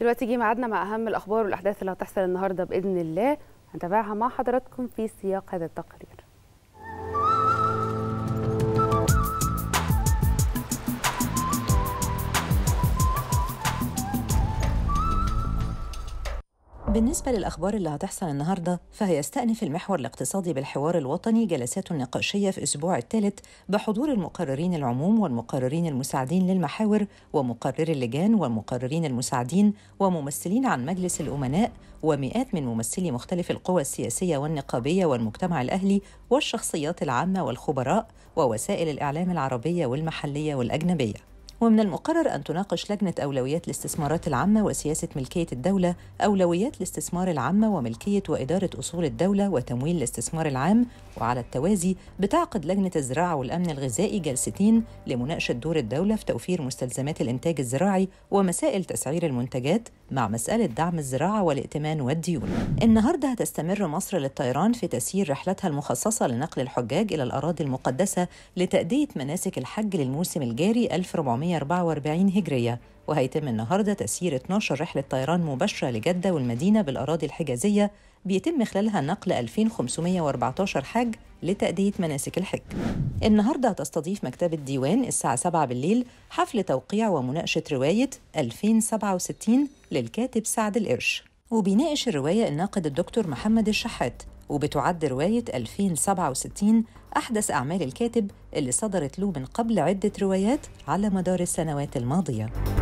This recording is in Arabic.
دلوقتي جه ميعادنا مع اهم الاخبار والاحداث اللي هتحصل النهارده باذن الله هنتابعها مع حضراتكم في سياق هذا التقرير بالنسبة للأخبار اللي هتحصل النهاردة فهيستأنف المحور الاقتصادي بالحوار الوطني جلسات نقاشية في أسبوع الثالث بحضور المقررين العموم والمقررين المساعدين للمحاور ومقرري اللجان والمقررين المساعدين وممثلين عن مجلس الأمناء ومئات من ممثلي مختلف القوى السياسية والنقابية والمجتمع الأهلي والشخصيات العامة والخبراء ووسائل الإعلام العربية والمحلية والأجنبية ومن المقرر أن تناقش لجنة أولويات الاستثمارات العامة وسياسة ملكية الدولة أولويات الاستثمار العامة وملكية وإدارة أصول الدولة وتمويل الاستثمار العام وعلى التوازي بتعقد لجنة الزراعة والأمن الغذائي جلستين لمناقشة دور الدولة في توفير مستلزمات الإنتاج الزراعي ومسائل تسعير المنتجات مع مسألة دعم الزراعة والائتمان والديون. النهارده هتستمر مصر للطيران في تسيير رحلتها المخصصة لنقل الحجاج إلى الأراضي المقدسة لتأدية مناسك الحج للموسم الجاري 1400 1444 هجرية وهيتم النهاردة تسيير 12 رحلة طيران مباشرة لجدة والمدينة بالأراضي الحجازية بيتم خلالها نقل 2514 حاج لتأدية مناسك الحج النهاردة هتستضيف مكتبة ديوان الساعة 7 بالليل حفل توقيع ومناقشة رواية 2067 للكاتب سعد القرش وبيناقش الرواية الناقد الدكتور محمد الشحات وبتعد رواية 2067 أحدث أعمال الكاتب اللي صدرت له من قبل عدة روايات على مدار السنوات الماضية.